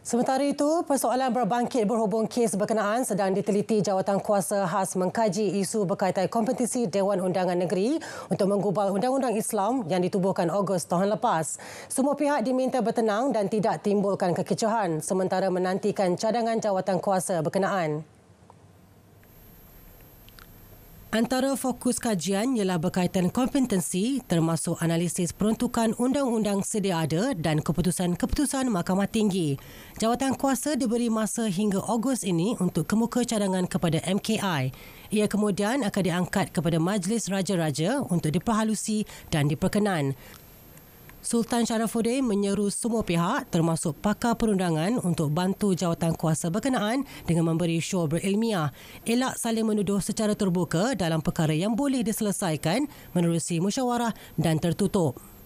Sementara itu, persoalan berbangkit berhubung kes berkenaan sedang diteliti jawatan kuasa khas mengkaji isu berkaitan kompetisi Dewan Undangan Negeri untuk menggubal Undang-Undang Islam yang ditubuhkan Ogos tahun lepas. Semua pihak diminta bertenang dan tidak timbulkan kekecohan sementara menantikan cadangan jawatan kuasa berkenaan. Antara fokus kajian ialah berkaitan kompetensi termasuk analisis peruntukan undang-undang sedia ada dan keputusan-keputusan mahkamah tinggi. Jawatan kuasa diberi masa hingga Ogos ini untuk kemuka cadangan kepada MKI. Ia kemudian akan diangkat kepada Majlis Raja-Raja untuk diperhalusi dan diperkenan. Sultan Sharafuddin menyeru semua pihak termasuk pakar perundangan untuk bantu jawatan kuasa berkenaan dengan memberi show berilmiah. Elak saling menuduh secara terbuka dalam perkara yang boleh diselesaikan menerusi musyawarah dan tertutup.